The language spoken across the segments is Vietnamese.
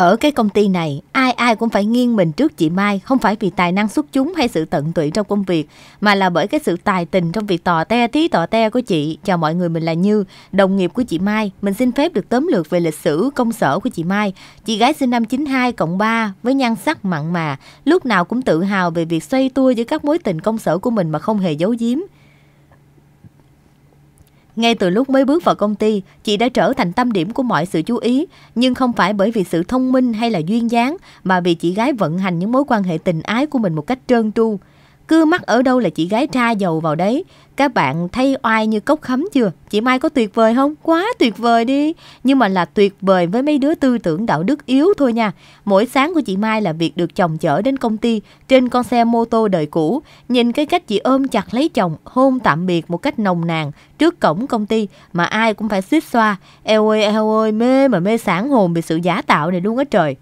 Ở cái công ty này, ai ai cũng phải nghiêng mình trước chị Mai, không phải vì tài năng xuất chúng hay sự tận tụy trong công việc, mà là bởi cái sự tài tình trong việc tò te tí tò te của chị. Chào mọi người, mình là Như, đồng nghiệp của chị Mai. Mình xin phép được tóm lược về lịch sử công sở của chị Mai. Chị gái sinh năm 92 cộng 3 với nhan sắc mặn mà, lúc nào cũng tự hào về việc xoay tua giữa các mối tình công sở của mình mà không hề giấu giếm. Ngay từ lúc mới bước vào công ty, chị đã trở thành tâm điểm của mọi sự chú ý, nhưng không phải bởi vì sự thông minh hay là duyên dáng, mà vì chị gái vận hành những mối quan hệ tình ái của mình một cách trơn tru cứ mắc ở đâu là chị gái tra dầu vào đấy các bạn thấy oai như cốc khấm chưa chị mai có tuyệt vời không quá tuyệt vời đi nhưng mà là tuyệt vời với mấy đứa tư tưởng đạo đức yếu thôi nha mỗi sáng của chị mai là việc được chồng chở đến công ty trên con xe mô tô đời cũ nhìn cái cách chị ôm chặt lấy chồng hôn tạm biệt một cách nồng nàn trước cổng công ty mà ai cũng phải suýt xoa eo ơi eo ơi mê mà mê sáng hồn vì sự giả tạo này luôn á trời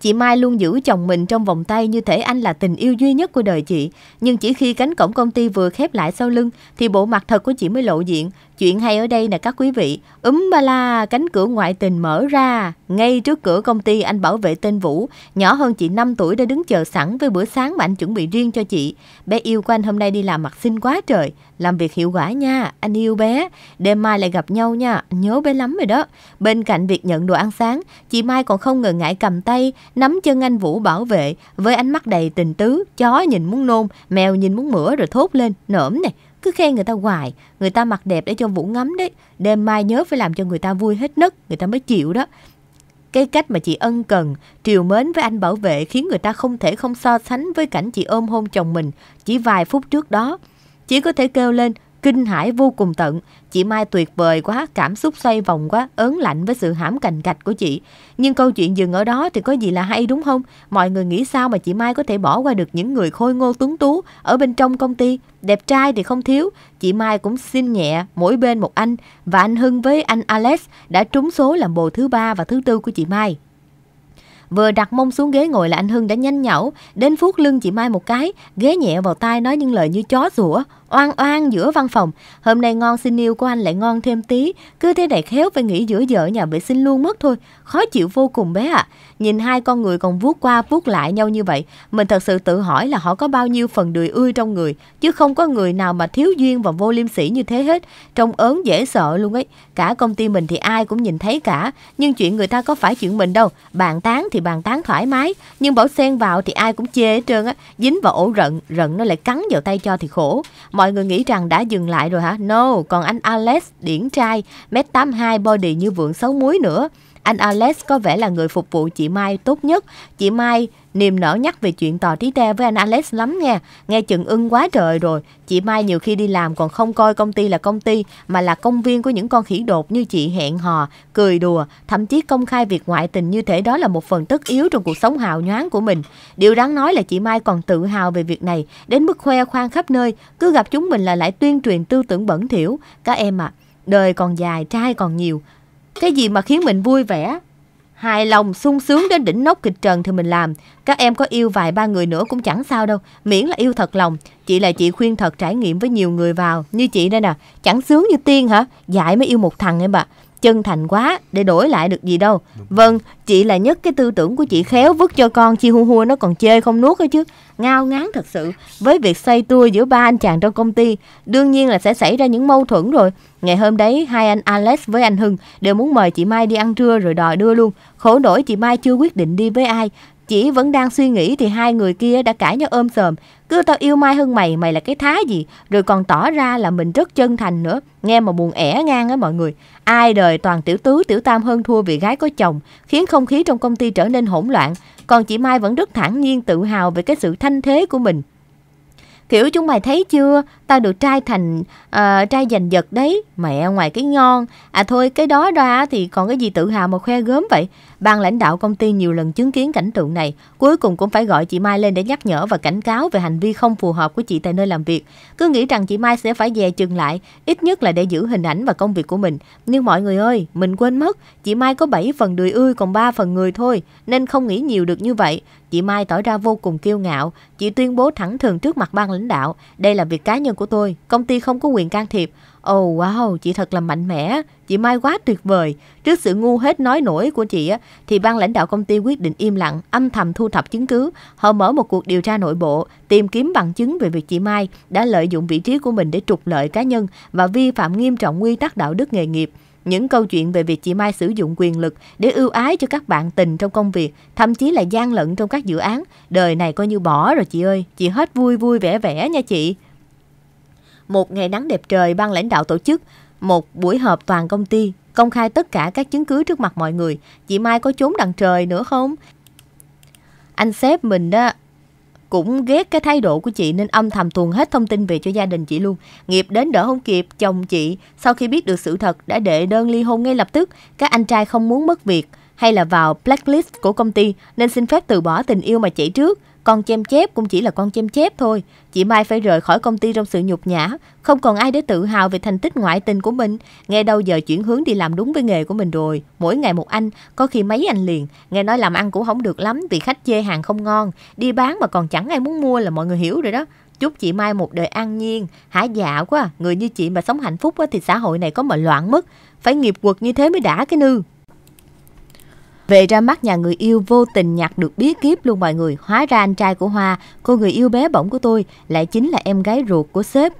Chị Mai luôn giữ chồng mình trong vòng tay như thể anh là tình yêu duy nhất của đời chị. Nhưng chỉ khi cánh cổng công ty vừa khép lại sau lưng thì bộ mặt thật của chị mới lộ diện, Chuyện hay ở đây nè các quý vị, ấm ba la cánh cửa ngoại tình mở ra, ngay trước cửa công ty anh bảo vệ tên Vũ, nhỏ hơn chị 5 tuổi đã đứng chờ sẵn với bữa sáng mà anh chuẩn bị riêng cho chị. Bé yêu của anh hôm nay đi làm mặt xinh quá trời, làm việc hiệu quả nha, anh yêu bé, đêm mai lại gặp nhau nha, nhớ bé lắm rồi đó. Bên cạnh việc nhận đồ ăn sáng, chị Mai còn không ngần ngại cầm tay, nắm chân anh Vũ bảo vệ với ánh mắt đầy tình tứ, chó nhìn muốn nôn, mèo nhìn muốn mửa rồi thốt lên, nỡm này cứ khen người ta hoài, người ta mặc đẹp để cho Vũ ngắm đấy. Đêm mai nhớ phải làm cho người ta vui hết nấc, người ta mới chịu đó. Cái cách mà chị ân cần, triều mến với anh bảo vệ khiến người ta không thể không so sánh với cảnh chị ôm hôn chồng mình chỉ vài phút trước đó. Chỉ có thể kêu lên, kinh hãi vô cùng tận. Chị Mai tuyệt vời quá, cảm xúc xoay vòng quá, ớn lạnh với sự hãm cành cạch của chị. Nhưng câu chuyện dừng ở đó thì có gì là hay đúng không? Mọi người nghĩ sao mà chị Mai có thể bỏ qua được những người khôi ngô tuấn tú ở bên trong công ty? Đẹp trai thì không thiếu, chị Mai cũng xin nhẹ mỗi bên một anh và anh Hưng với anh Alex đã trúng số làm bồ thứ ba và thứ tư của chị Mai. Vừa đặt mông xuống ghế ngồi là anh Hưng đã nhanh nhẩu đến phút lưng chị Mai một cái, ghé nhẹ vào tai nói những lời như chó rủa, Oan oan giữa văn phòng, hôm nay ngon xin yêu của anh lại ngon thêm tí, cứ thế này khéo phải nghỉ giữa giờ nhà vệ sinh luôn mất thôi, khó chịu vô cùng bé ạ. À. Nhìn hai con người còn vuốt qua vuốt lại nhau như vậy, mình thật sự tự hỏi là họ có bao nhiêu phần đười ươi trong người, chứ không có người nào mà thiếu duyên và vô liêm sỉ như thế hết, trông ớn dễ sợ luôn ấy. Cả công ty mình thì ai cũng nhìn thấy cả, nhưng chuyện người ta có phải chuyện mình đâu, bàn tán thì bàn tán thoải mái, nhưng bỏ xen vào thì ai cũng chê hết trơn á, dính vào ổ rận, rận nó lại cắn vào tay cho thì khổ. Mọi người nghĩ rằng đã dừng lại rồi hả? No, còn anh Alex điển trai, mét 82 body như vượng xấu muối nữa. Anh Alex có vẻ là người phục vụ chị Mai tốt nhất. Chị Mai niềm nở nhắc về chuyện tò tí te với anh Alex lắm nha, Nghe chừng ưng quá trời rồi. Chị Mai nhiều khi đi làm còn không coi công ty là công ty mà là công viên của những con khỉ đột như chị hẹn hò, cười đùa, thậm chí công khai việc ngoại tình như thể đó là một phần tất yếu trong cuộc sống hào nhoáng của mình. Điều đáng nói là chị Mai còn tự hào về việc này, đến mức khoe khoang khắp nơi, cứ gặp chúng mình là lại tuyên truyền tư tưởng bẩn thỉu. Các em ạ, à, đời còn dài, trai còn nhiều, cái gì mà khiến mình vui vẻ, hài lòng, sung sướng đến đỉnh nóc kịch trần thì mình làm. Các em có yêu vài ba người nữa cũng chẳng sao đâu, miễn là yêu thật lòng. Chị là chị khuyên thật trải nghiệm với nhiều người vào, như chị đây nè, chẳng sướng như tiên hả? Dại mới yêu một thằng em ạ chân thành quá để đổi lại được gì đâu vâng chị là nhất cái tư tưởng của chị khéo vứt cho con chi hu hu nó còn chơi không nuốt ấy chứ ngao ngán thật sự với việc xây tua giữa ba anh chàng trong công ty đương nhiên là sẽ xảy ra những mâu thuẫn rồi ngày hôm đấy hai anh alex với anh hưng đều muốn mời chị mai đi ăn trưa rồi đòi đưa luôn khổ nổi chị mai chưa quyết định đi với ai chỉ vẫn đang suy nghĩ thì hai người kia đã cãi nhau ôm sờm. Cứ tao yêu Mai hơn mày, mày là cái thái gì? Rồi còn tỏ ra là mình rất chân thành nữa. Nghe mà buồn ẻ ngang á mọi người. Ai đời toàn tiểu tứ, tiểu tam hơn thua vì gái có chồng, khiến không khí trong công ty trở nên hỗn loạn. Còn chị Mai vẫn rất thản nhiên tự hào về cái sự thanh thế của mình. Kiểu chúng mày thấy chưa, tao được trai thành, uh, trai giành giật đấy. Mẹ ngoài cái ngon, à thôi cái đó ra thì còn cái gì tự hào mà khoe gớm vậy. Ban lãnh đạo công ty nhiều lần chứng kiến cảnh tượng này, cuối cùng cũng phải gọi chị Mai lên để nhắc nhở và cảnh cáo về hành vi không phù hợp của chị tại nơi làm việc. Cứ nghĩ rằng chị Mai sẽ phải dè chừng lại, ít nhất là để giữ hình ảnh và công việc của mình. Nhưng mọi người ơi, mình quên mất, chị Mai có 7 phần đùi ươi còn 3 phần người thôi, nên không nghĩ nhiều được như vậy. Chị Mai tỏ ra vô cùng kiêu ngạo, chị tuyên bố thẳng thừng trước mặt ban lãnh đạo, đây là việc cá nhân của tôi, công ty không có quyền can thiệp. oh wow, chị thật là mạnh mẽ, Chị Mai quá tuyệt vời. Trước sự ngu hết nói nổi của chị á, thì ban lãnh đạo công ty quyết định im lặng, âm thầm thu thập chứng cứ. Họ mở một cuộc điều tra nội bộ, tìm kiếm bằng chứng về việc chị Mai đã lợi dụng vị trí của mình để trục lợi cá nhân và vi phạm nghiêm trọng quy tắc đạo đức nghề nghiệp. Những câu chuyện về việc chị Mai sử dụng quyền lực để ưu ái cho các bạn tình trong công việc, thậm chí là gian lận trong các dự án, đời này coi như bỏ rồi chị ơi, chị hết vui vui vẻ vẻ nha chị. Một ngày nắng đẹp trời, ban lãnh đạo tổ chức một buổi họp toàn công ty, công khai tất cả các chứng cứ trước mặt mọi người. Chị Mai có trốn đằng trời nữa không? Anh sếp mình đó cũng ghét cái thái độ của chị nên âm thầm tuồn hết thông tin về cho gia đình chị luôn. Nghiệp đến đỡ không kịp, chồng chị sau khi biết được sự thật đã đệ đơn ly hôn ngay lập tức. Các anh trai không muốn mất việc hay là vào blacklist của công ty nên xin phép từ bỏ tình yêu mà chạy trước. Con chêm chép cũng chỉ là con chêm chép thôi. Chị Mai phải rời khỏi công ty trong sự nhục nhã. Không còn ai để tự hào về thành tích ngoại tình của mình. Nghe đâu giờ chuyển hướng đi làm đúng với nghề của mình rồi. Mỗi ngày một anh, có khi mấy anh liền. Nghe nói làm ăn cũng không được lắm vì khách chê hàng không ngon. Đi bán mà còn chẳng ai muốn mua là mọi người hiểu rồi đó. Chúc chị Mai một đời an nhiên. Hả dạ quá, người như chị mà sống hạnh phúc thì xã hội này có mà loạn mất. Phải nghiệp quật như thế mới đã cái nư. Về ra mắt nhà người yêu vô tình nhặt được bí kíp luôn mọi người. Hóa ra anh trai của Hoa, cô người yêu bé bỏng của tôi, lại chính là em gái ruột của sếp.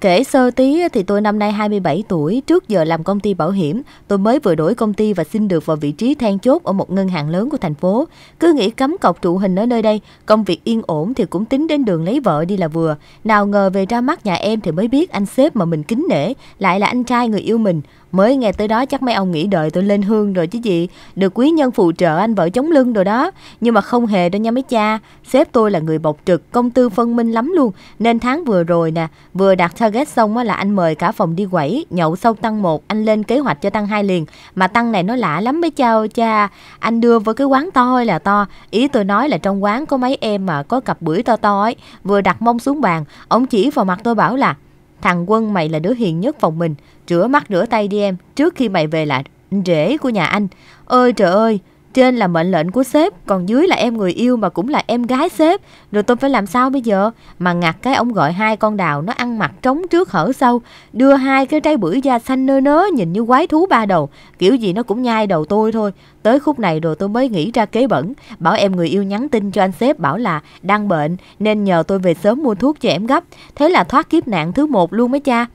Kể sơ tí thì tôi năm nay 27 tuổi, trước giờ làm công ty bảo hiểm, tôi mới vừa đổi công ty và xin được vào vị trí then chốt ở một ngân hàng lớn của thành phố. Cứ nghĩ cấm cọc trụ hình ở nơi đây, công việc yên ổn thì cũng tính đến đường lấy vợ đi là vừa. Nào ngờ về ra mắt nhà em thì mới biết anh sếp mà mình kính nể, lại là anh trai người yêu mình. Mới nghe tới đó chắc mấy ông nghĩ đời tôi lên hương rồi chứ gì, được quý nhân phụ trợ anh vợ chống lưng rồi đó. Nhưng mà không hề đâu nha mấy cha, sếp tôi là người bộc trực, công tư phân minh lắm luôn. Nên tháng vừa rồi nè, vừa đặt target xong là anh mời cả phòng đi quẩy, nhậu xong tăng một anh lên kế hoạch cho tăng hai liền. Mà tăng này nó lạ lắm mấy cha ơi cha, anh đưa với cái quán to ơi là to. Ý tôi nói là trong quán có mấy em mà có cặp bưởi to to ấy, vừa đặt mông xuống bàn, ông chỉ vào mặt tôi bảo là Thằng Quân mày là đứa hiền nhất phòng mình Rửa mắt rửa tay đi em, trước khi mày về là rễ của nhà anh. Ôi trời ơi, trên là mệnh lệnh của sếp, còn dưới là em người yêu mà cũng là em gái sếp. Rồi tôi phải làm sao bây giờ? Mà ngặt cái ông gọi hai con đào nó ăn mặc trống trước hở sau, đưa hai cái trái bưởi da xanh nơ nớ nhìn như quái thú ba đầu. Kiểu gì nó cũng nhai đầu tôi thôi. Tới khúc này rồi tôi mới nghĩ ra kế bẩn. Bảo em người yêu nhắn tin cho anh sếp bảo là đang bệnh nên nhờ tôi về sớm mua thuốc cho em gấp. Thế là thoát kiếp nạn thứ một luôn mấy cha.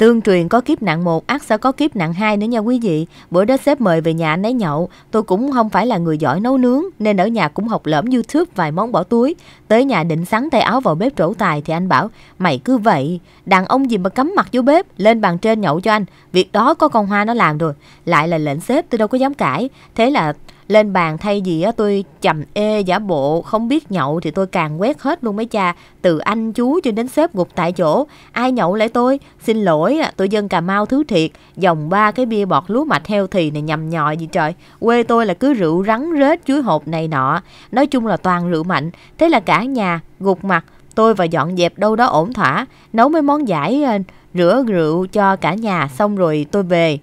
Tương truyền có kiếp nạn một ác sẽ có kiếp nạn hai nữa nha quý vị. Bữa đó sếp mời về nhà anh ấy nhậu. Tôi cũng không phải là người giỏi nấu nướng nên ở nhà cũng học lỡm YouTube vài món bỏ túi. Tới nhà định sắn tay áo vào bếp trổ tài thì anh bảo mày cứ vậy. Đàn ông gì mà cấm mặt vô bếp lên bàn trên nhậu cho anh. Việc đó có con Hoa nó làm rồi. Lại là lệnh sếp tôi đâu có dám cãi. Thế là lên bàn thay gì á tôi chầm ê giả bộ Không biết nhậu thì tôi càng quét hết luôn mấy cha Từ anh chú cho đến sếp gục tại chỗ Ai nhậu lại tôi Xin lỗi tôi dân Cà Mau thứ thiệt Dòng ba cái bia bọt lúa mạch heo thì này nhầm nhòi gì trời Quê tôi là cứ rượu rắn rết chuối hộp này nọ Nói chung là toàn rượu mạnh Thế là cả nhà gục mặt Tôi và dọn dẹp đâu đó ổn thỏa Nấu mấy món giải ờ, rửa rượu cho cả nhà xong rồi tôi về.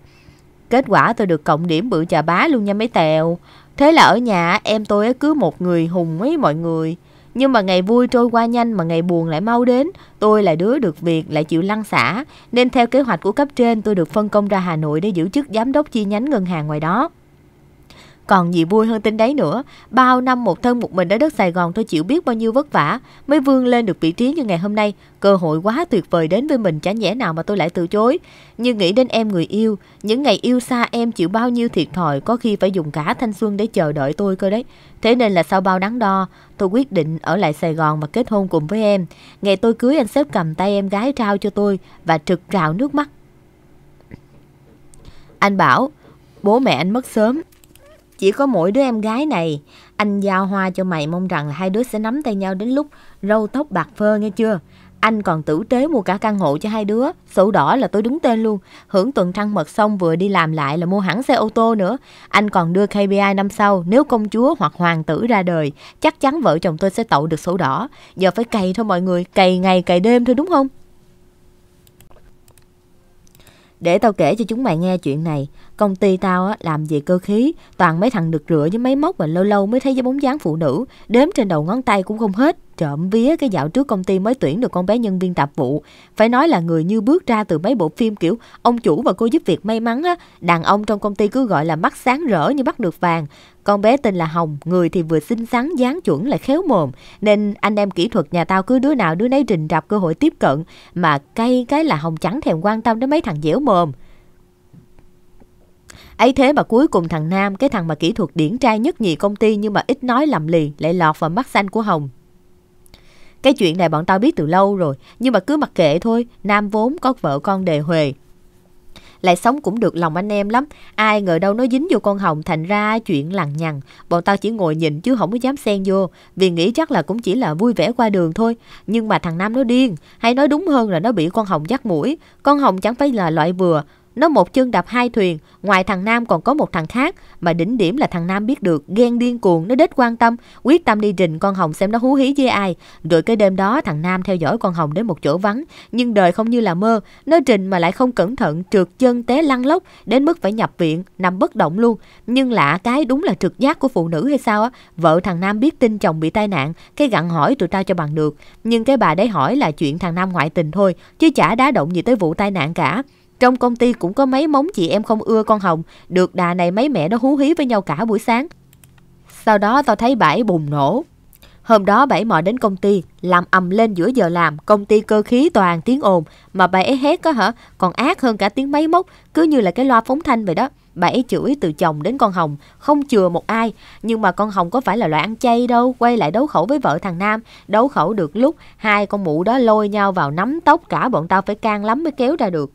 Kết quả tôi được cộng điểm bự chà bá luôn nha mấy tèo. Thế là ở nhà em tôi cứ một người hùng với mọi người. Nhưng mà ngày vui trôi qua nhanh mà ngày buồn lại mau đến, tôi là đứa được việc lại chịu lăn xả, nên theo kế hoạch của cấp trên tôi được phân công ra Hà Nội để giữ chức giám đốc chi nhánh ngân hàng ngoài đó. Còn gì vui hơn tin đấy nữa, bao năm một thân một mình ở đất Sài Gòn tôi chịu biết bao nhiêu vất vả mới vươn lên được vị trí như ngày hôm nay. Cơ hội quá tuyệt vời đến với mình chả nhẽ nào mà tôi lại từ chối. Như nghĩ đến em người yêu, những ngày yêu xa em chịu bao nhiêu thiệt thòi có khi phải dùng cả thanh xuân để chờ đợi tôi cơ đấy. Thế nên là sau bao đắn đo, tôi quyết định ở lại Sài Gòn và kết hôn cùng với em. Ngày tôi cưới anh sếp cầm tay em gái trao cho tôi và trực trào nước mắt. Anh bảo, bố mẹ anh mất sớm, chỉ có mỗi đứa em gái này, anh giao hoa cho mày mong rằng là hai đứa sẽ nắm tay nhau đến lúc râu tóc bạc phơ nghe chưa? Anh còn tử tế mua cả căn hộ cho hai đứa, sổ đỏ là tôi đứng tên luôn. Hưởng tuần trăng mật xong vừa đi làm lại là mua hẳn xe ô tô nữa. Anh còn đưa KPI năm sau, nếu công chúa hoặc hoàng tử ra đời, chắc chắn vợ chồng tôi sẽ tậu được sổ đỏ. Giờ phải cày thôi mọi người, cày ngày cày đêm thôi đúng không? Để tao kể cho chúng mày nghe chuyện này, Công ty tao á, làm về cơ khí, toàn mấy thằng được rửa với máy móc mà lâu lâu mới thấy với bóng dáng phụ nữ, đếm trên đầu ngón tay cũng không hết. Trộm vía cái dạo trước công ty mới tuyển được con bé nhân viên tạp vụ. Phải nói là người như bước ra từ mấy bộ phim kiểu ông chủ và cô giúp việc may mắn á, đàn ông trong công ty cứ gọi là mắt sáng rỡ như bắt được vàng. Con bé tên là Hồng, người thì vừa xinh xắn, dáng chuẩn lại khéo mồm. Nên anh em kỹ thuật nhà tao cứ đứa nào đứa nấy trình rập cơ hội tiếp cận. Mà cay cái là Hồng chẳng thèm quan tâm đến mấy thằng dẻo mồm ấy thế mà cuối cùng thằng Nam, cái thằng mà kỹ thuật điển trai nhất nhì công ty nhưng mà ít nói lầm lì, lại lọt vào mắt xanh của Hồng. Cái chuyện này bọn tao biết từ lâu rồi, nhưng mà cứ mặc kệ thôi, Nam vốn có vợ con đề huề. Lại sống cũng được lòng anh em lắm, ai ngờ đâu nó dính vô con Hồng thành ra chuyện lằng nhằng. Bọn tao chỉ ngồi nhìn chứ không có dám xen vô, vì nghĩ chắc là cũng chỉ là vui vẻ qua đường thôi. Nhưng mà thằng Nam nó điên, hay nói đúng hơn là nó bị con Hồng dắt mũi. Con Hồng chẳng phải là loại vừa, nó một chân đạp hai thuyền, ngoài thằng Nam còn có một thằng khác, mà đỉnh điểm là thằng Nam biết được, ghen điên cuồng, nó đết quan tâm, quyết tâm đi rình con Hồng xem nó hú hí với ai. Rồi cái đêm đó thằng Nam theo dõi con Hồng đến một chỗ vắng, nhưng đời không như là mơ, nó rình mà lại không cẩn thận, trượt chân té lăn lóc, đến mức phải nhập viện, nằm bất động luôn. Nhưng lạ cái đúng là trực giác của phụ nữ hay sao á, vợ thằng Nam biết tin chồng bị tai nạn, cái gặn hỏi tụi tao cho bằng được. Nhưng cái bà đấy hỏi là chuyện thằng Nam ngoại tình thôi, chứ chả đá động gì tới vụ tai nạn cả. Trong công ty cũng có mấy móng chị em không ưa con Hồng, được đà này mấy mẹ nó hú hí với nhau cả buổi sáng. Sau đó tao thấy bảy bùng nổ. Hôm đó bảy mò đến công ty, làm ầm lên giữa giờ làm, công ty cơ khí toàn tiếng ồn, mà bảy ấy hét có hả, còn ác hơn cả tiếng máy móc, cứ như là cái loa phóng thanh vậy đó. Bảy chửi từ chồng đến con Hồng, không chừa một ai. Nhưng mà con Hồng có phải là loại ăn chay đâu, quay lại đấu khẩu với vợ thằng Nam. Đấu khẩu được lúc, hai con mụ đó lôi nhau vào nắm tóc cả bọn tao phải can lắm mới kéo ra được.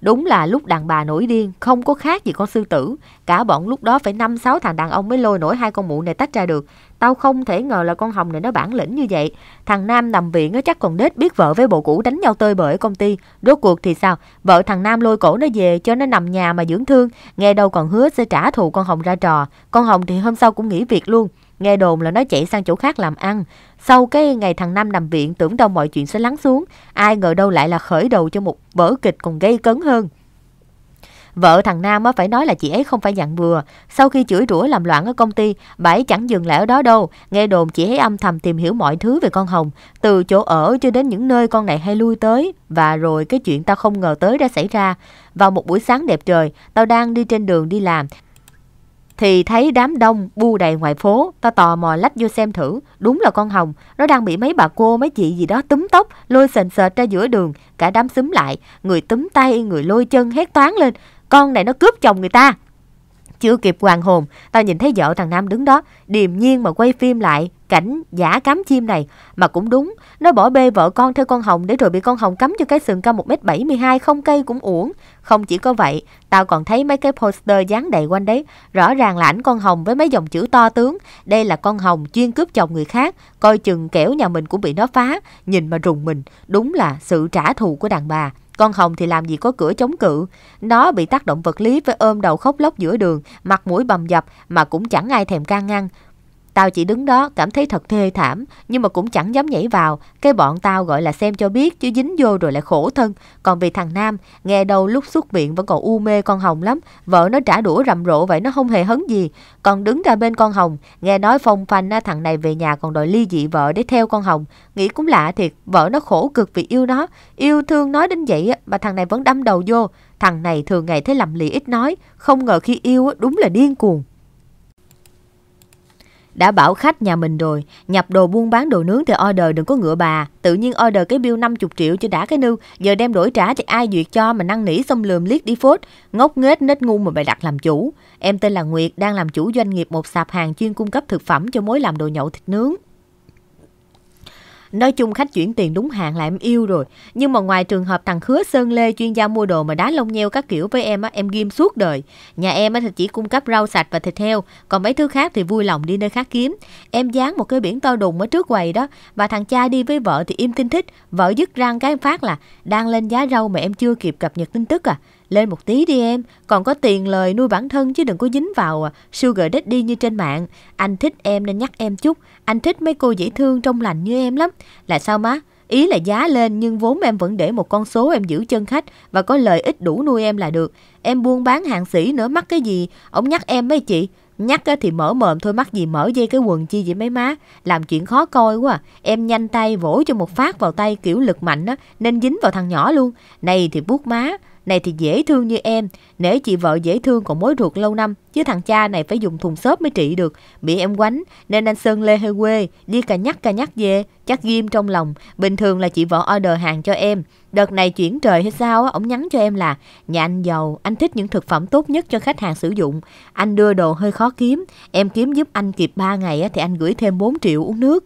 Đúng là lúc đàn bà nổi điên, không có khác gì con sư tử. Cả bọn lúc đó phải năm sáu thằng đàn ông mới lôi nổi hai con mụ này tách ra được. Tao không thể ngờ là con Hồng này nó bản lĩnh như vậy. Thằng Nam nằm viện nó chắc còn đết biết vợ với bộ cũ đánh nhau tơi bởi công ty. Rốt cuộc thì sao? Vợ thằng Nam lôi cổ nó về cho nó nằm nhà mà dưỡng thương. Nghe đâu còn hứa sẽ trả thù con Hồng ra trò. Con Hồng thì hôm sau cũng nghỉ việc luôn. Nghe đồn là nó chạy sang chỗ khác làm ăn. Sau cái ngày thằng Nam nằm viện tưởng đâu mọi chuyện sẽ lắng xuống. Ai ngờ đâu lại là khởi đầu cho một vở kịch còn gây cấn hơn. Vợ thằng Nam phải nói là chị ấy không phải dặn vừa. Sau khi chửi rủa làm loạn ở công ty, bà ấy chẳng dừng lại ở đó đâu. Nghe đồn chị ấy âm thầm tìm hiểu mọi thứ về con Hồng, từ chỗ ở cho đến những nơi con này hay lui tới. Và rồi cái chuyện tao không ngờ tới đã xảy ra. Vào một buổi sáng đẹp trời, tao đang đi trên đường đi làm thì thấy đám đông bu đầy ngoài phố. Ta tò mò lách vô xem thử. Đúng là con Hồng. Nó đang bị mấy bà cô, mấy chị gì đó túm tóc, lôi sền sệt ra giữa đường. Cả đám xúm lại. Người túm tay, người lôi chân hét toán lên. Con này nó cướp chồng người ta. Chưa kịp hoàng hồn, tao nhìn thấy vợ thằng Nam đứng đó, điềm nhiên mà quay phim lại cảnh giả cắm chim này. Mà cũng đúng, nó bỏ bê vợ con theo con Hồng để rồi bị con Hồng cắm cho cái sừng cao 1m72 không cây cũng uổng. Không chỉ có vậy, tao còn thấy mấy cái poster dán đầy quanh đấy. Rõ ràng là ảnh con Hồng với mấy dòng chữ to tướng. Đây là con Hồng chuyên cướp chồng người khác, coi chừng kẻo nhà mình cũng bị nó phá. Nhìn mà rùng mình, đúng là sự trả thù của đàn bà. Con Hồng thì làm gì có cửa chống cự. Nó bị tác động vật lý với ôm đầu khóc lóc giữa đường, mặt mũi bầm dập mà cũng chẳng ai thèm can ngăn. Tao chỉ đứng đó cảm thấy thật thê thảm Nhưng mà cũng chẳng dám nhảy vào Cái bọn tao gọi là xem cho biết Chứ dính vô rồi lại khổ thân Còn vì thằng Nam nghe đâu lúc xuất viện Vẫn còn u mê con Hồng lắm Vợ nó trả đũa rầm rộ vậy nó không hề hấn gì Còn đứng ra bên con Hồng Nghe nói phong phanh thằng này về nhà còn đòi ly dị vợ Để theo con Hồng Nghĩ cũng lạ thiệt Vợ nó khổ cực vì yêu nó Yêu thương nói đến vậy mà thằng này vẫn đâm đầu vô Thằng này thường ngày thấy lầm lì ít nói Không ngờ khi yêu đúng là điên cuồng đã bảo khách nhà mình rồi, nhập đồ buôn bán đồ nướng thì order đừng có ngựa bà. Tự nhiên order cái bill 50 triệu cho đã cái nư, giờ đem đổi trả thì ai duyệt cho mà năn nỉ xong lườm liếc đi phốt. Ngốc nghếch nết ngu mà bày đặt làm chủ. Em tên là Nguyệt, đang làm chủ doanh nghiệp một sạp hàng chuyên cung cấp thực phẩm cho mối làm đồ nhậu thịt nướng. Nói chung khách chuyển tiền đúng hạn là em yêu rồi. Nhưng mà ngoài trường hợp thằng Khứa Sơn Lê chuyên gia mua đồ mà đá lông nheo các kiểu với em á, em ghim suốt đời. Nhà em á thì chỉ cung cấp rau sạch và thịt heo, còn mấy thứ khác thì vui lòng đi nơi khác kiếm. Em dán một cái biển to đùng ở trước quầy đó và thằng cha đi với vợ thì im tin thích, vợ dứt răng cái em phát là đang lên giá rau mà em chưa kịp cập nhật tin tức à lên một tí đi em, còn có tiền lời nuôi bản thân chứ đừng có dính vào à. sugar daddy như trên mạng. Anh thích em nên nhắc em chút, anh thích mấy cô dễ thương trong lành như em lắm. Là sao má? Ý là giá lên nhưng vốn em vẫn để một con số em giữ chân khách và có lợi ích đủ nuôi em là được. Em buôn bán hàng sĩ nữa mắc cái gì? Ông nhắc em mấy chị. Nhắc thì mở mồm thôi mắc gì mở dây cái quần chi vậy mấy má. Làm chuyện khó coi quá à. Em nhanh tay vỗ cho một phát vào tay kiểu lực mạnh á nên dính vào thằng nhỏ luôn. Này thì buốt má. Này thì dễ thương như em, nể chị vợ dễ thương còn mối ruột lâu năm, chứ thằng cha này phải dùng thùng xốp mới trị được. Bị em quánh, nên anh Sơn Lê hơi quê, đi cà nhắc cà nhắc về, chắc ghim trong lòng. Bình thường là chị vợ order hàng cho em. Đợt này chuyển trời hay sao, ổng nhắn cho em là nhà anh giàu, anh thích những thực phẩm tốt nhất cho khách hàng sử dụng. Anh đưa đồ hơi khó kiếm, em kiếm giúp anh kịp 3 ngày thì anh gửi thêm 4 triệu uống nước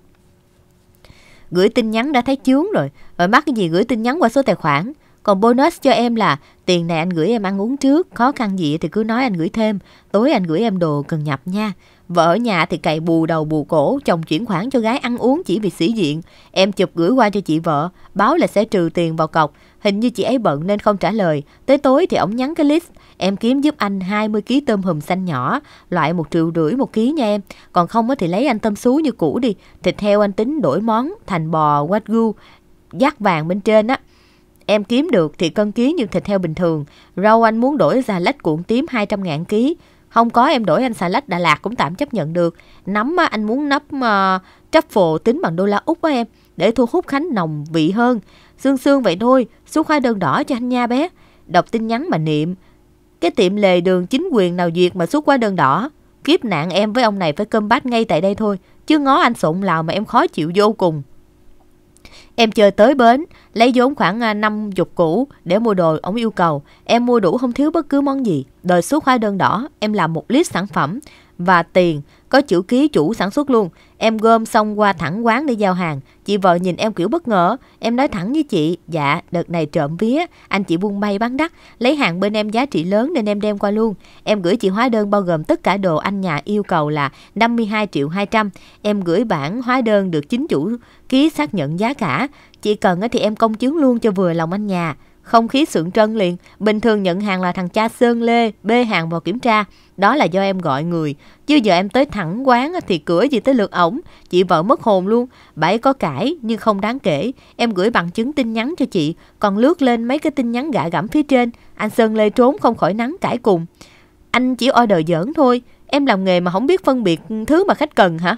gửi tin nhắn đã thấy chướng rồi rồi mắc cái gì gửi tin nhắn qua số tài khoản còn bonus cho em là tiền này anh gửi em ăn uống trước, khó khăn gì thì cứ nói anh gửi thêm, tối anh gửi em đồ cần nhập nha. Vợ ở nhà thì cày bù đầu bù cổ, chồng chuyển khoản cho gái ăn uống chỉ vì sĩ diện. Em chụp gửi qua cho chị vợ, báo là sẽ trừ tiền vào cọc. Hình như chị ấy bận nên không trả lời. Tới tối thì ổng nhắn cái list, em kiếm giúp anh 20 kg tôm hùm xanh nhỏ, loại 1 triệu rưỡi một ký nha em. Còn không thì lấy anh tôm sú như cũ đi, thịt heo anh tính đổi món thành bò wagyu, giác vàng bên trên á. Em kiếm được thì cân ký như thịt heo bình thường. Rau anh muốn đổi xà lách cuộn tím 200 ngàn ký. Không có em đổi anh xà lách Đà Lạt cũng tạm chấp nhận được. Nấm anh muốn nắp uh, trắp phồ tính bằng đô la Úc á em. Để thu hút Khánh nồng vị hơn. Xương xương vậy thôi. Số khoai đơn đỏ cho anh nha bé. Đọc tin nhắn mà niệm. Cái tiệm lề đường chính quyền nào duyệt mà xuất qua đơn đỏ. Kiếp nạn em với ông này phải cơm bát ngay tại đây thôi. Chứ ngó anh sụn lào mà em khó chịu vô cùng. Em chơi tới bến, lấy vốn khoảng 50 à, củ để mua đồ ông yêu cầu. Em mua đủ không thiếu bất cứ món gì. Đời số hóa đơn đỏ, em làm một lít sản phẩm và tiền có chữ ký chủ sản xuất luôn. Em gom xong qua thẳng quán để giao hàng. Chị vợ nhìn em kiểu bất ngờ. Em nói thẳng với chị, dạ, đợt này trộm vía. Anh chị buôn bay bán đắt, lấy hàng bên em giá trị lớn nên em đem qua luôn. Em gửi chị hóa đơn bao gồm tất cả đồ anh nhà yêu cầu là 52 triệu 200. Em gửi bản hóa đơn được chính chủ ký xác nhận giá cả. Chị cần thì em công chứng luôn cho vừa lòng anh nhà. Không khí sượng trân liền, bình thường nhận hàng là thằng cha Sơn Lê bê hàng vào kiểm tra. Đó là do em gọi người, chứ giờ em tới thẳng quán thì cửa gì tới lượt ổng, chị vợ mất hồn luôn. Bà ấy có cãi nhưng không đáng kể, em gửi bằng chứng tin nhắn cho chị, còn lướt lên mấy cái tin nhắn gã gẫm phía trên. Anh Sơn Lê trốn không khỏi nắng cãi cùng. Anh chỉ oi đời giỡn thôi, em làm nghề mà không biết phân biệt thứ mà khách cần hả?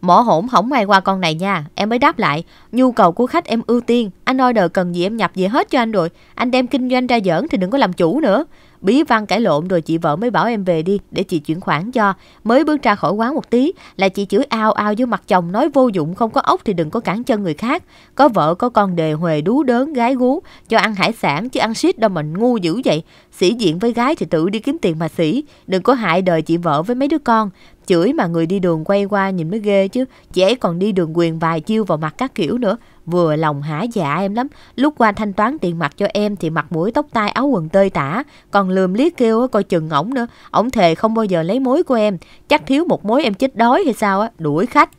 Mỏ hổn hỏng ai qua con này nha Em mới đáp lại Nhu cầu của khách em ưu tiên Anh order cần gì em nhập về hết cho anh rồi Anh đem kinh doanh ra giỡn thì đừng có làm chủ nữa Bí văn cãi lộn rồi chị vợ mới bảo em về đi Để chị chuyển khoản cho Mới bước ra khỏi quán một tí Là chị chửi ao ao với mặt chồng Nói vô dụng không có ốc thì đừng có cản chân người khác Có vợ có con đề huề đú đớn gái gú Cho ăn hải sản chứ ăn shit đâu mà ngu dữ vậy Sĩ diện với gái thì tự đi kiếm tiền mà sĩ Đừng có hại đời chị vợ với mấy đứa con chửi mà người đi đường quay qua nhìn mới ghê chứ. Chị ấy còn đi đường quyền vài chiêu vào mặt các kiểu nữa. Vừa lòng hả dạ em lắm. Lúc qua thanh toán tiền mặt cho em thì mặt mũi tóc tai áo quần tơi tả. Còn lườm liếc kêu coi chừng ổng nữa. Ổng thề không bao giờ lấy mối của em. Chắc thiếu một mối em chết đói hay sao á. Đuổi khách.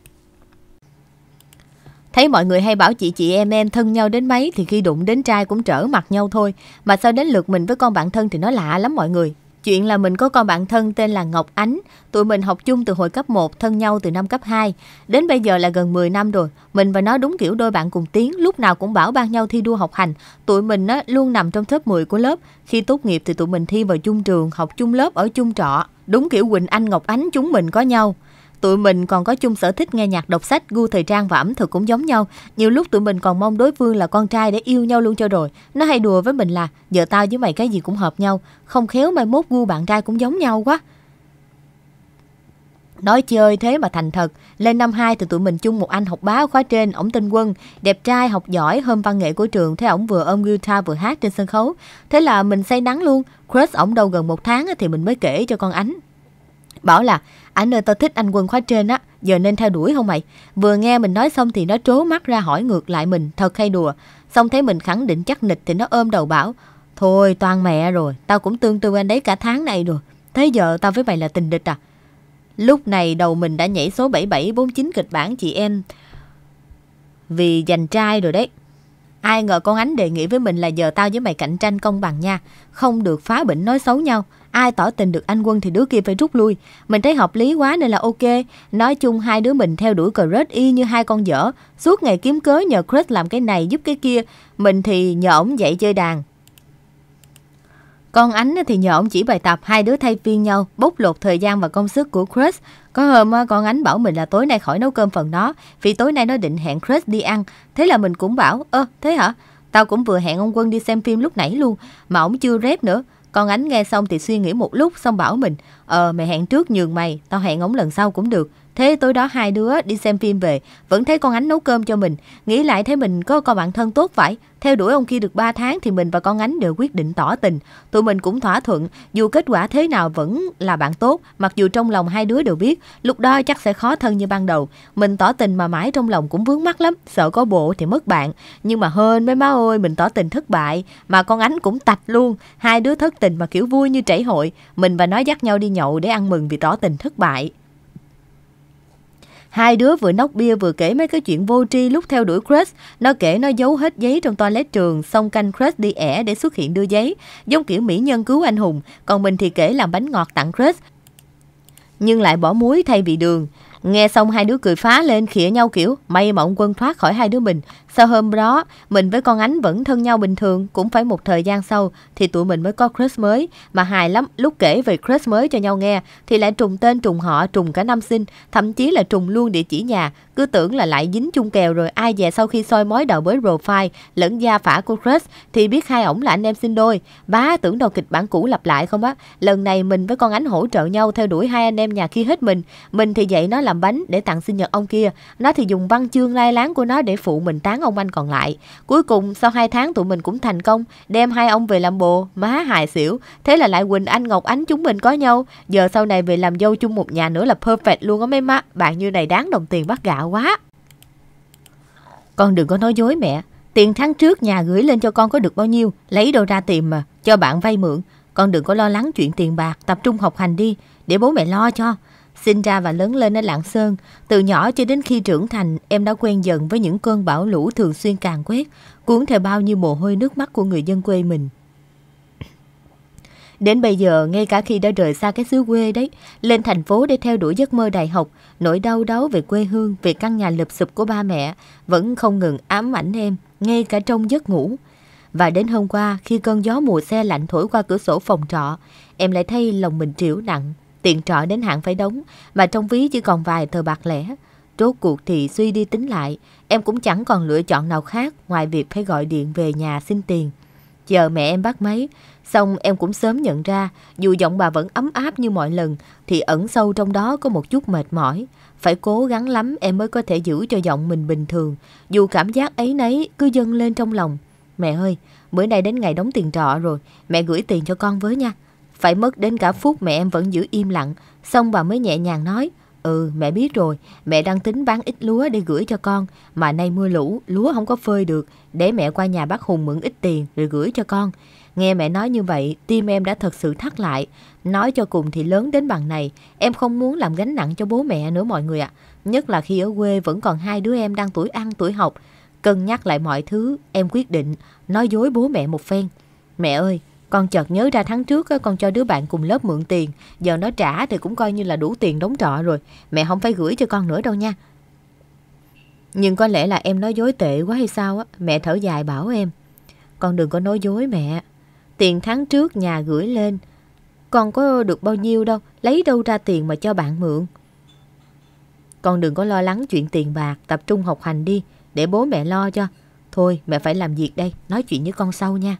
Thấy mọi người hay bảo chị chị em em thân nhau đến mấy thì khi đụng đến trai cũng trở mặt nhau thôi. Mà sao đến lượt mình với con bạn thân thì nó lạ lắm mọi người. Chuyện là mình có con bạn thân tên là Ngọc Ánh, tụi mình học chung từ hồi cấp 1, thân nhau từ năm cấp 2. Đến bây giờ là gần 10 năm rồi, mình và nó đúng kiểu đôi bạn cùng tiếng, lúc nào cũng bảo ban nhau thi đua học hành. Tụi mình á, luôn nằm trong top 10 của lớp, khi tốt nghiệp thì tụi mình thi vào chung trường, học chung lớp ở chung trọ. Đúng kiểu Quỳnh Anh, Ngọc Ánh chúng mình có nhau tụi mình còn có chung sở thích nghe nhạc đọc sách, gu thời trang và ẩm thực cũng giống nhau. Nhiều lúc tụi mình còn mong đối phương là con trai để yêu nhau luôn cho rồi. Nó hay đùa với mình là vợ tao với mày cái gì cũng hợp nhau, không khéo mai mốt gu bạn trai cũng giống nhau quá. Nói chơi thế mà thành thật. Lên năm 2 thì tụi mình chung một anh học bá khóa trên, ổng tên Quân. Đẹp trai, học giỏi, hôm văn nghệ của trường, thế ổng vừa ôm guitar vừa hát trên sân khấu. Thế là mình say nắng luôn. Crush ổng đâu gần một tháng thì mình mới kể cho con ánh. Bảo là Anh ơi tao thích anh quân khóa trên á Giờ nên theo đuổi không mày Vừa nghe mình nói xong thì nó trố mắt ra hỏi ngược lại mình Thật hay đùa Xong thấy mình khẳng định chắc nịch thì nó ôm đầu bảo Thôi toàn mẹ rồi Tao cũng tương tư anh đấy cả tháng này rồi Thế giờ tao với mày là tình địch à Lúc này đầu mình đã nhảy số 7749 kịch bản chị em Vì giành trai rồi đấy Ai ngờ con ánh đề nghị với mình là giờ tao với mày cạnh tranh công bằng nha Không được phá bệnh nói xấu nhau ai tỏ tình được anh Quân thì đứa kia phải rút lui. Mình thấy hợp lý quá nên là ok. Nói chung hai đứa mình theo đuổi crush y như hai con dở. Suốt ngày kiếm cớ nhờ crush làm cái này giúp cái kia. Mình thì nhờ ổng dạy chơi đàn. Con Ánh thì nhờ ông chỉ bài tập hai đứa thay phiên nhau, bốc lột thời gian và công sức của Chris. Có hôm con Ánh bảo mình là tối nay khỏi nấu cơm phần nó, vì tối nay nó định hẹn Chris đi ăn. Thế là mình cũng bảo, ơ, thế hả? Tao cũng vừa hẹn ông Quân đi xem phim lúc nãy luôn, mà ổng chưa rép nữa. Con Ánh nghe xong thì suy nghĩ một lúc xong bảo mình Ờ mày hẹn trước nhường mày Tao hẹn ổng lần sau cũng được Thế tối đó hai đứa đi xem phim về, vẫn thấy con ánh nấu cơm cho mình. Nghĩ lại thấy mình có con bạn thân tốt phải. Theo đuổi ông kia được 3 tháng thì mình và con ánh đều quyết định tỏ tình. Tụi mình cũng thỏa thuận, dù kết quả thế nào vẫn là bạn tốt, mặc dù trong lòng hai đứa đều biết, lúc đó chắc sẽ khó thân như ban đầu. Mình tỏ tình mà mãi trong lòng cũng vướng mắc lắm, sợ có bộ thì mất bạn. Nhưng mà hên mấy má ơi, mình tỏ tình thất bại, mà con ánh cũng tạch luôn. Hai đứa thất tình mà kiểu vui như trảy hội. Mình và nó dắt nhau đi nhậu để ăn mừng vì tỏ tình thất bại. Hai đứa vừa nóc bia vừa kể mấy cái chuyện vô tri lúc theo đuổi Chris. Nó kể nó giấu hết giấy trong toilet trường, xong canh Chris đi ẻ để xuất hiện đưa giấy. Giống kiểu mỹ nhân cứu anh hùng. Còn mình thì kể làm bánh ngọt tặng Chris. Nhưng lại bỏ muối thay vì đường. Nghe xong hai đứa cười phá lên khịa nhau kiểu may mộng Quân thoát khỏi hai đứa mình. Sau hôm đó, mình với con ánh vẫn thân nhau bình thường, cũng phải một thời gian sau thì tụi mình mới có crush mới. Mà hài lắm, lúc kể về crush mới cho nhau nghe thì lại trùng tên, trùng họ, trùng cả năm sinh, thậm chí là trùng luôn địa chỉ nhà. Cứ tưởng là lại dính chung kèo rồi ai dè sau khi soi mối đầu với profile lẫn gia phả của crush thì biết hai ổng là anh em sinh đôi. Bá tưởng đầu kịch bản cũ lặp lại không á. Lần này mình với con ánh hỗ trợ nhau theo đuổi hai anh em nhà kia hết mình. Mình thì dạy nó làm bánh để tặng sinh nhật ông kia. Nó thì dùng văn chương lai láng của nó để phụ mình tán ông anh còn lại. Cuối cùng sau hai tháng tụi mình cũng thành công đem hai ông về làm bồ. Má hài xỉu. Thế là lại Quỳnh Anh Ngọc Ánh chúng mình có nhau. Giờ sau này về làm dâu chung một nhà nữa là perfect luôn á mấy má. Bạn như này đáng đồng tiền bắt gạo quá Con đừng có nói dối mẹ Tiền tháng trước nhà gửi lên cho con có được bao nhiêu Lấy đâu ra tìm mà Cho bạn vay mượn Con đừng có lo lắng chuyện tiền bạc Tập trung học hành đi Để bố mẹ lo cho Sinh ra và lớn lên ở Lạng Sơn Từ nhỏ cho đến khi trưởng thành Em đã quen dần với những cơn bão lũ thường xuyên càn quét Cuốn theo bao nhiêu mồ hôi nước mắt của người dân quê mình Đến bây giờ, ngay cả khi đã rời xa cái xứ quê đấy, lên thành phố để theo đuổi giấc mơ đại học, nỗi đau đớn về quê hương, về căn nhà lụp sụp của ba mẹ vẫn không ngừng ám ảnh em, ngay cả trong giấc ngủ. Và đến hôm qua, khi cơn gió mùa xe lạnh thổi qua cửa sổ phòng trọ, em lại thấy lòng mình triểu nặng. Tiền trọ đến hạn phải đóng, mà trong ví chỉ còn vài tờ bạc lẻ. Rốt cuộc thì suy đi tính lại, em cũng chẳng còn lựa chọn nào khác ngoài việc phải gọi điện về nhà xin tiền. Chờ mẹ em bắt máy, Xong em cũng sớm nhận ra, dù giọng bà vẫn ấm áp như mọi lần, thì ẩn sâu trong đó có một chút mệt mỏi. Phải cố gắng lắm em mới có thể giữ cho giọng mình bình thường, dù cảm giác ấy nấy cứ dâng lên trong lòng. Mẹ ơi, bữa nay đến ngày đóng tiền trọ rồi, mẹ gửi tiền cho con với nha. Phải mất đến cả phút mẹ em vẫn giữ im lặng, xong bà mới nhẹ nhàng nói. Ừ, mẹ biết rồi, mẹ đang tính bán ít lúa để gửi cho con, mà nay mưa lũ, lúa không có phơi được, để mẹ qua nhà bác Hùng mượn ít tiền rồi gửi cho con. Nghe mẹ nói như vậy, tim em đã thật sự thắt lại. Nói cho cùng thì lớn đến bằng này, em không muốn làm gánh nặng cho bố mẹ nữa mọi người ạ. À. Nhất là khi ở quê vẫn còn hai đứa em đang tuổi ăn tuổi học. Cân nhắc lại mọi thứ, em quyết định nói dối bố mẹ một phen. Mẹ ơi, con chợt nhớ ra tháng trước con cho đứa bạn cùng lớp mượn tiền, giờ nó trả thì cũng coi như là đủ tiền đóng trọ rồi, mẹ không phải gửi cho con nữa đâu nha. Nhưng có lẽ là em nói dối tệ quá hay sao á, mẹ thở dài bảo em. Con đừng có nói dối mẹ, tiền tháng trước nhà gửi lên, con có được bao nhiêu đâu, lấy đâu ra tiền mà cho bạn mượn. Con đừng có lo lắng chuyện tiền bạc, tập trung học hành đi, để bố mẹ lo cho. Thôi mẹ phải làm việc đây, nói chuyện với con sau nha.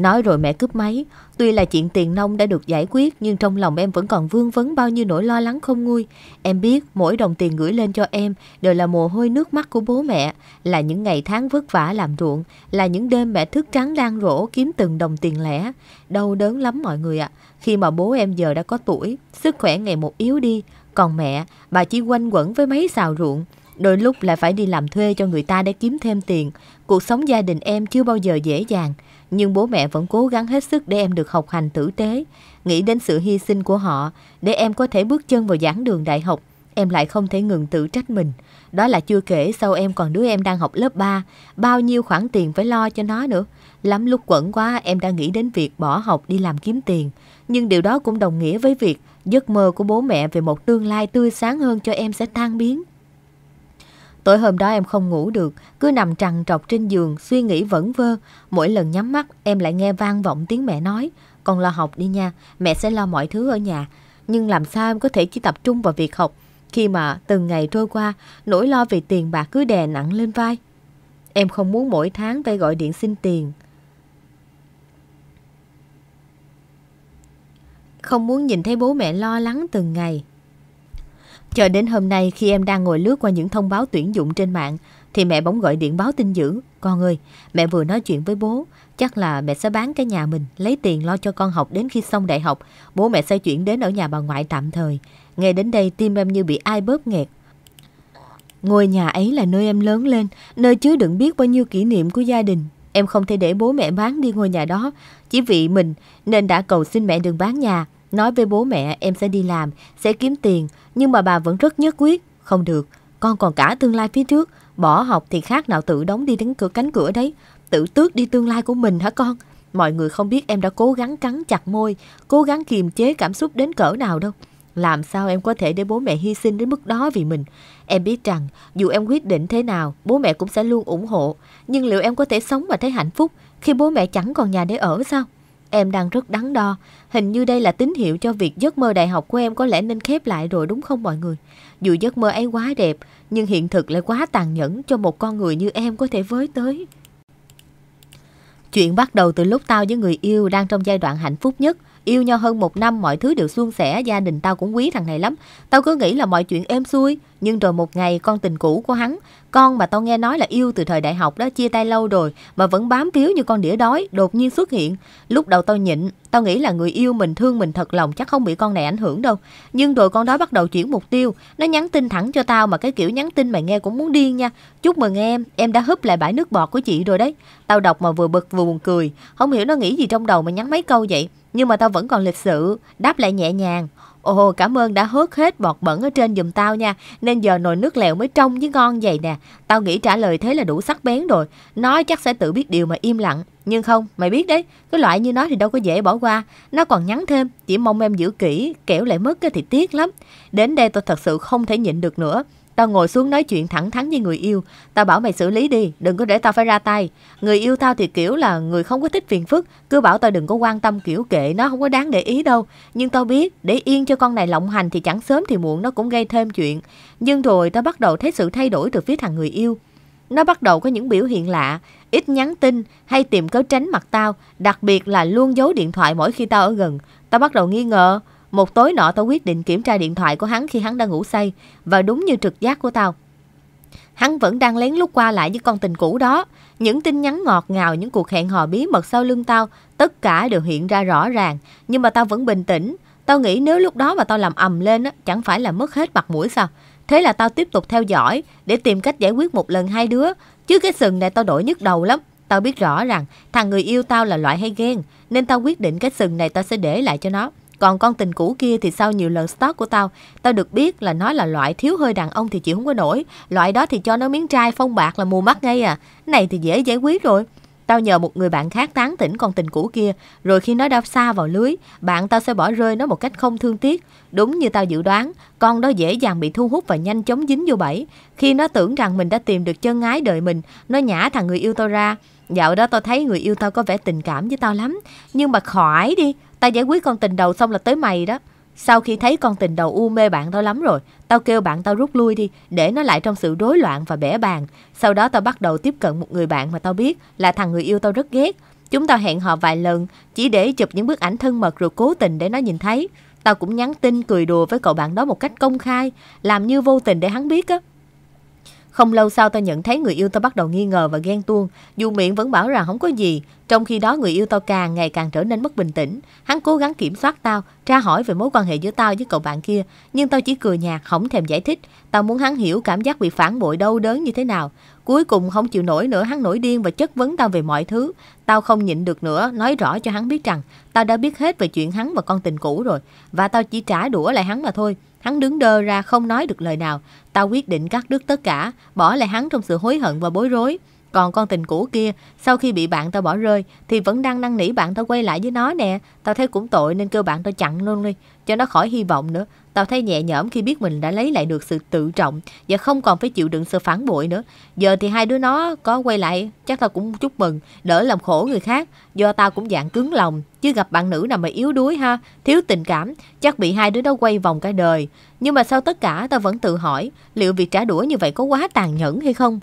Nói rồi mẹ cướp máy, tuy là chuyện tiền nông đã được giải quyết nhưng trong lòng em vẫn còn vương vấn bao nhiêu nỗi lo lắng không nguôi. Em biết mỗi đồng tiền gửi lên cho em đều là mồ hôi nước mắt của bố mẹ, là những ngày tháng vất vả làm ruộng, là những đêm mẹ thức trắng đang rổ kiếm từng đồng tiền lẻ. Đau đớn lắm mọi người ạ, à. khi mà bố em giờ đã có tuổi, sức khỏe ngày một yếu đi, còn mẹ, bà chỉ quanh quẩn với mấy xào ruộng đôi lúc lại phải đi làm thuê cho người ta để kiếm thêm tiền. Cuộc sống gia đình em chưa bao giờ dễ dàng nhưng bố mẹ vẫn cố gắng hết sức để em được học hành tử tế, nghĩ đến sự hy sinh của họ để em có thể bước chân vào giảng đường đại học, em lại không thể ngừng tự trách mình. Đó là chưa kể sau em còn đứa em đang học lớp 3, bao nhiêu khoản tiền phải lo cho nó nữa. Lắm lúc quẩn quá em đã nghĩ đến việc bỏ học đi làm kiếm tiền, nhưng điều đó cũng đồng nghĩa với việc giấc mơ của bố mẹ về một tương lai tươi sáng hơn cho em sẽ tan biến. Tối hôm đó em không ngủ được, cứ nằm trằn trọc trên giường, suy nghĩ vẩn vơ. Mỗi lần nhắm mắt, em lại nghe vang vọng tiếng mẹ nói. Con lo học đi nha, mẹ sẽ lo mọi thứ ở nhà. Nhưng làm sao em có thể chỉ tập trung vào việc học? Khi mà từng ngày trôi qua, nỗi lo về tiền bạc cứ đè nặng lên vai. Em không muốn mỗi tháng phải gọi điện xin tiền. Không muốn nhìn thấy bố mẹ lo lắng từng ngày. Cho đến hôm nay khi em đang ngồi lướt qua những thông báo tuyển dụng trên mạng thì mẹ bỗng gọi điện báo tin dữ. Con ơi, mẹ vừa nói chuyện với bố, chắc là mẹ sẽ bán cái nhà mình, lấy tiền lo cho con học đến khi xong đại học. Bố mẹ sẽ chuyển đến ở nhà bà ngoại tạm thời. Nghe đến đây tim em như bị ai bóp nghẹt. Ngôi nhà ấy là nơi em lớn lên, nơi chứa đựng biết bao nhiêu kỷ niệm của gia đình. Em không thể để bố mẹ bán đi ngôi nhà đó, chỉ vì mình nên đã cầu xin mẹ đừng bán nhà. Nói với bố mẹ em sẽ đi làm, sẽ kiếm tiền, nhưng mà bà vẫn rất nhất quyết. Không được, con còn cả tương lai phía trước, bỏ học thì khác nào tự đóng đi đến cửa cánh cửa đấy, tự tước đi tương lai của mình hả con? Mọi người không biết em đã cố gắng cắn chặt môi, cố gắng kiềm chế cảm xúc đến cỡ nào đâu. Làm sao em có thể để bố mẹ hy sinh đến mức đó vì mình? Em biết rằng, dù em quyết định thế nào, bố mẹ cũng sẽ luôn ủng hộ. Nhưng liệu em có thể sống và thấy hạnh phúc khi bố mẹ chẳng còn nhà để ở sao? Em đang rất đắn đo, hình như đây là tín hiệu cho việc giấc mơ đại học của em có lẽ nên khép lại rồi đúng không mọi người? Dù giấc mơ ấy quá đẹp, nhưng hiện thực lại quá tàn nhẫn cho một con người như em có thể với tới. Chuyện bắt đầu từ lúc tao với người yêu đang trong giai đoạn hạnh phúc nhất – Yêu nhau hơn một năm mọi thứ đều suôn sẻ, gia đình tao cũng quý thằng này lắm. Tao cứ nghĩ là mọi chuyện êm xuôi, nhưng rồi một ngày con tình cũ của hắn, con mà tao nghe nói là yêu từ thời đại học đó, chia tay lâu rồi mà vẫn bám víu như con đĩa đói, đột nhiên xuất hiện. Lúc đầu tao nhịn, tao nghĩ là người yêu mình thương mình thật lòng chắc không bị con này ảnh hưởng đâu. Nhưng rồi con đó bắt đầu chuyển mục tiêu, nó nhắn tin thẳng cho tao mà cái kiểu nhắn tin mày nghe cũng muốn điên nha. Chúc mừng em, em đã húp lại bãi nước bọt của chị rồi đấy. Tao đọc mà vừa bực vừa buồn cười, không hiểu nó nghĩ gì trong đầu mà nhắn mấy câu vậy nhưng mà tao vẫn còn lịch sự, đáp lại nhẹ nhàng. Ồ cảm ơn đã hớt hết bọt bẩn ở trên giùm tao nha Nên giờ nồi nước lèo mới trong với ngon vậy nè Tao nghĩ trả lời thế là đủ sắc bén rồi nói chắc sẽ tự biết điều mà im lặng Nhưng không, mày biết đấy Cái loại như nó thì đâu có dễ bỏ qua Nó còn nhắn thêm Chỉ mong em giữ kỹ Kẻo lại mất cái thì tiếc lắm Đến đây tôi thật sự không thể nhịn được nữa Tao ngồi xuống nói chuyện thẳng thắn như người yêu. Tao bảo mày xử lý đi, đừng có để tao phải ra tay. Người yêu tao thì kiểu là người không có thích phiền phức, cứ bảo tao đừng có quan tâm kiểu kệ, nó không có đáng để ý đâu. Nhưng tao biết, để yên cho con này lộng hành thì chẳng sớm thì muộn nó cũng gây thêm chuyện. Nhưng rồi tao bắt đầu thấy sự thay đổi từ phía thằng người yêu. Nó bắt đầu có những biểu hiện lạ, ít nhắn tin hay tìm cớ tránh mặt tao, đặc biệt là luôn giấu điện thoại mỗi khi tao ở gần. Tao bắt đầu nghi ngờ, một tối nọ tao quyết định kiểm tra điện thoại của hắn khi hắn đang ngủ say và đúng như trực giác của tao. Hắn vẫn đang lén lút qua lại với con tình cũ đó. Những tin nhắn ngọt ngào, những cuộc hẹn hò bí mật sau lưng tao, tất cả đều hiện ra rõ ràng. Nhưng mà tao vẫn bình tĩnh. Tao nghĩ nếu lúc đó mà tao làm ầm lên, á, chẳng phải là mất hết mặt mũi sao? Thế là tao tiếp tục theo dõi để tìm cách giải quyết một lần hai đứa. Chứ cái sừng này tao đổi nhức đầu lắm. Tao biết rõ rằng thằng người yêu tao là loại hay ghen, nên tao quyết định cái sừng này tao sẽ để lại cho nó. Còn con tình cũ kia thì sau nhiều lần stalk của tao, tao được biết là nói là loại thiếu hơi đàn ông thì chịu không có nổi. Loại đó thì cho nó miếng trai phong bạc là mù mắt ngay à. Này thì dễ giải quyết rồi. Tao nhờ một người bạn khác tán tỉnh con tình cũ kia, rồi khi nó đã xa vào lưới, bạn tao sẽ bỏ rơi nó một cách không thương tiếc. Đúng như tao dự đoán, con đó dễ dàng bị thu hút và nhanh chóng dính vô bẫy. Khi nó tưởng rằng mình đã tìm được chân ái đời mình, nó nhả thằng người yêu tao ra. Dạo đó tao thấy người yêu tao có vẻ tình cảm với tao lắm, nhưng mà khỏi đi, ta giải quyết con tình đầu xong là tới mày đó. Sau khi thấy con tình đầu u mê bạn tao lắm rồi, tao kêu bạn tao rút lui đi, để nó lại trong sự rối loạn và bẻ bàn. Sau đó tao bắt đầu tiếp cận một người bạn mà tao biết là thằng người yêu tao rất ghét. Chúng tao hẹn họ vài lần, chỉ để chụp những bức ảnh thân mật rồi cố tình để nó nhìn thấy. Tao cũng nhắn tin cười đùa với cậu bạn đó một cách công khai, làm như vô tình để hắn biết á. Không lâu sau tao nhận thấy người yêu tao bắt đầu nghi ngờ và ghen tuông, dù miệng vẫn bảo rằng không có gì. Trong khi đó người yêu tao càng ngày càng trở nên mất bình tĩnh. Hắn cố gắng kiểm soát tao, tra hỏi về mối quan hệ giữa tao với cậu bạn kia. Nhưng tao chỉ cười nhạt, không thèm giải thích. Tao muốn hắn hiểu cảm giác bị phản bội đau đớn như thế nào. Cuối cùng không chịu nổi nữa, hắn nổi điên và chất vấn tao về mọi thứ. Tao không nhịn được nữa, nói rõ cho hắn biết rằng tao đã biết hết về chuyện hắn và con tình cũ rồi. Và tao chỉ trả đũa lại hắn mà thôi. Hắn đứng đơ ra không nói được lời nào. Tao quyết định cắt đứt tất cả, bỏ lại hắn trong sự hối hận và bối rối. Còn con tình cũ kia, sau khi bị bạn tao bỏ rơi thì vẫn đang năn nỉ bạn tao quay lại với nó nè. Tao thấy cũng tội nên kêu bạn tao chặn luôn đi, cho nó khỏi hy vọng nữa. Tao thấy nhẹ nhõm khi biết mình đã lấy lại được sự tự trọng và không còn phải chịu đựng sự phản bội nữa. Giờ thì hai đứa nó có quay lại, chắc tao cũng chúc mừng, đỡ làm khổ người khác. Do tao cũng dạng cứng lòng, chứ gặp bạn nữ nào mà yếu đuối ha, thiếu tình cảm, chắc bị hai đứa đó quay vòng cả đời. Nhưng mà sau tất cả tao vẫn tự hỏi, liệu việc trả đũa như vậy có quá tàn nhẫn hay không?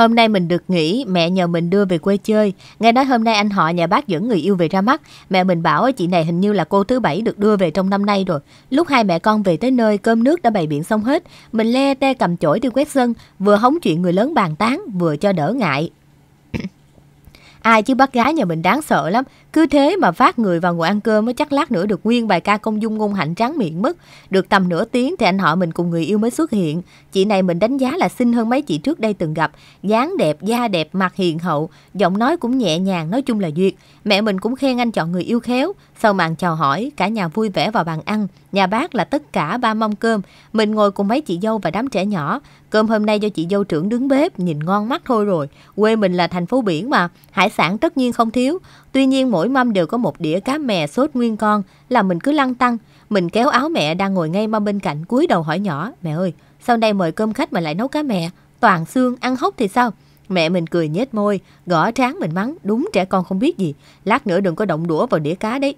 Hôm nay mình được nghỉ, mẹ nhờ mình đưa về quê chơi. Nghe nói hôm nay anh họ nhà bác dẫn người yêu về ra mắt. Mẹ mình bảo chị này hình như là cô thứ bảy được đưa về trong năm nay rồi. Lúc hai mẹ con về tới nơi, cơm nước đã bày biện xong hết. Mình le te cầm chổi đi quét sân, vừa hóng chuyện người lớn bàn tán, vừa cho đỡ ngại. Ai chứ bác gái nhà mình đáng sợ lắm. Cứ thế mà phát người vào ngồi ăn cơm mới chắc lát nữa được nguyên bài ca công dung ngôn hạnh tráng miệng mất. Được tầm nửa tiếng thì anh họ mình cùng người yêu mới xuất hiện. Chị này mình đánh giá là xinh hơn mấy chị trước đây từng gặp. dáng đẹp, da đẹp, mặt hiền hậu, giọng nói cũng nhẹ nhàng, nói chung là duyệt. Mẹ mình cũng khen anh chọn người yêu khéo. Sau màn chào hỏi, cả nhà vui vẻ vào bàn ăn. Nhà bác là tất cả ba mâm cơm. Mình ngồi cùng mấy chị dâu và đám trẻ nhỏ. Cơm hôm nay do chị dâu trưởng đứng bếp, nhìn ngon mắt thôi rồi. Quê mình là thành phố biển mà, hải sản tất nhiên không thiếu. Tuy nhiên mỗi mâm đều có một đĩa cá mè sốt nguyên con, là mình cứ lăn tăng. Mình kéo áo mẹ đang ngồi ngay mâm bên cạnh cúi đầu hỏi nhỏ. Mẹ ơi, sau đây mời cơm khách mà lại nấu cá mè? Toàn xương, ăn hốc thì sao? Mẹ mình cười nhếch môi, gõ tráng mình mắng, đúng trẻ con không biết gì. Lát nữa đừng có động đũa vào đĩa cá đấy,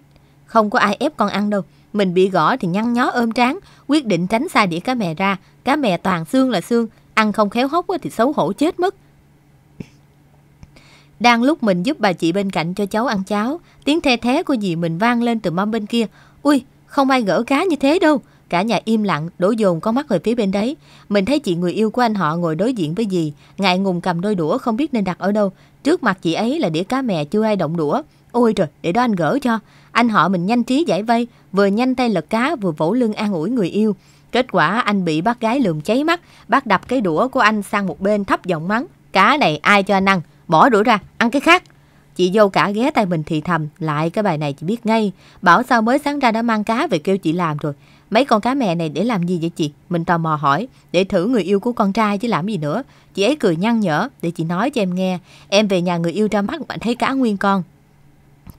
không có ai ép con ăn đâu. Mình bị gõ thì nhăn nhó ôm trán, quyết định tránh xa đĩa cá mè ra. Cá mè toàn xương là xương, ăn không khéo hốc thì xấu hổ chết mất. Đang lúc mình giúp bà chị bên cạnh cho cháu ăn cháo, tiếng the thế của dì mình vang lên từ mâm bên kia. Ui, không ai gỡ cá như thế đâu. Cả nhà im lặng, đổ dồn con mắt về phía bên đấy. Mình thấy chị người yêu của anh họ ngồi đối diện với dì, ngại ngùng cầm đôi đũa không biết nên đặt ở đâu. Trước mặt chị ấy là đĩa cá mè chưa ai động đũa. Ôi trời, để đó anh gỡ cho. Anh họ mình nhanh trí giải vây, vừa nhanh tay lật cá vừa vỗ lưng an ủi người yêu. Kết quả anh bị bác gái lườm cháy mắt, bác đập cái đũa của anh sang một bên thấp giọng mắng. Cá này ai cho anh ăn, bỏ đũa ra, ăn cái khác. Chị dâu cả ghé tay mình thì thầm, lại cái bài này chị biết ngay. Bảo sao mới sáng ra đã mang cá về kêu chị làm rồi. Mấy con cá mè này để làm gì vậy chị? Mình tò mò hỏi, để thử người yêu của con trai chứ làm gì nữa. Chị ấy cười nhăn nhở, để chị nói cho em nghe. Em về nhà người yêu ra mắt bạn thấy cá nguyên con,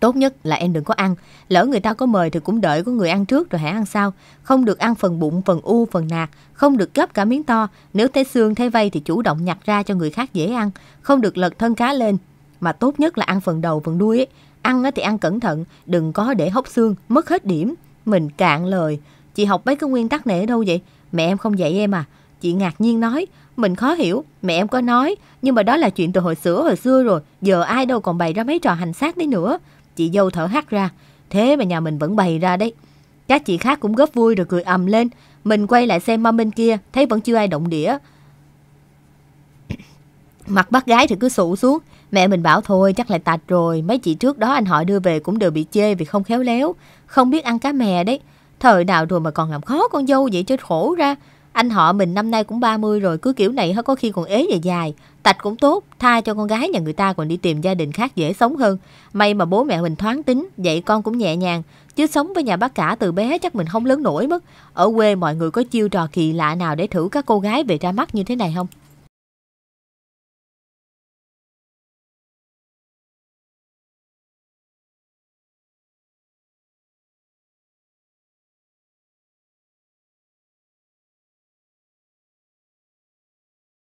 Tốt nhất là em đừng có ăn, lỡ người ta có mời thì cũng đợi có người ăn trước rồi hãy ăn sau. Không được ăn phần bụng, phần u, phần nạc, không được gấp cả miếng to, nếu thấy xương, thấy vây thì chủ động nhặt ra cho người khác dễ ăn, không được lật thân cá lên. Mà tốt nhất là ăn phần đầu, phần đuôi ấy. Ăn thì ăn cẩn thận, đừng có để hốc xương, mất hết điểm. Mình cạn lời, chị học mấy cái nguyên tắc này ở đâu vậy? Mẹ em không dạy em à? Chị ngạc nhiên nói, mình khó hiểu, mẹ em có nói, nhưng mà đó là chuyện từ hồi xưa hồi xưa rồi, giờ ai đâu còn bày ra mấy trò hành xác đấy nữa. Chị dâu thở hắt ra, thế mà nhà mình vẫn bày ra đấy. Các chị khác cũng góp vui rồi cười ầm lên. Mình quay lại xem mâm bên kia, thấy vẫn chưa ai động đĩa. Mặt bác gái thì cứ sụ xuống. Mẹ mình bảo thôi chắc lại tạch rồi. Mấy chị trước đó anh họ đưa về cũng đều bị chê vì không khéo léo. Không biết ăn cá mè đấy. Thời nào rồi mà còn làm khó con dâu vậy cho khổ ra. Anh họ mình năm nay cũng 30 rồi, cứ kiểu này có khi còn ế dài dài. Tạch cũng tốt, tha cho con gái nhà người ta còn đi tìm gia đình khác dễ sống hơn. May mà bố mẹ mình thoáng tính, vậy con cũng nhẹ nhàng. Chứ sống với nhà bác cả từ bé chắc mình không lớn nổi mất. Ở quê mọi người có chiêu trò kỳ lạ nào để thử các cô gái về ra mắt như thế này không?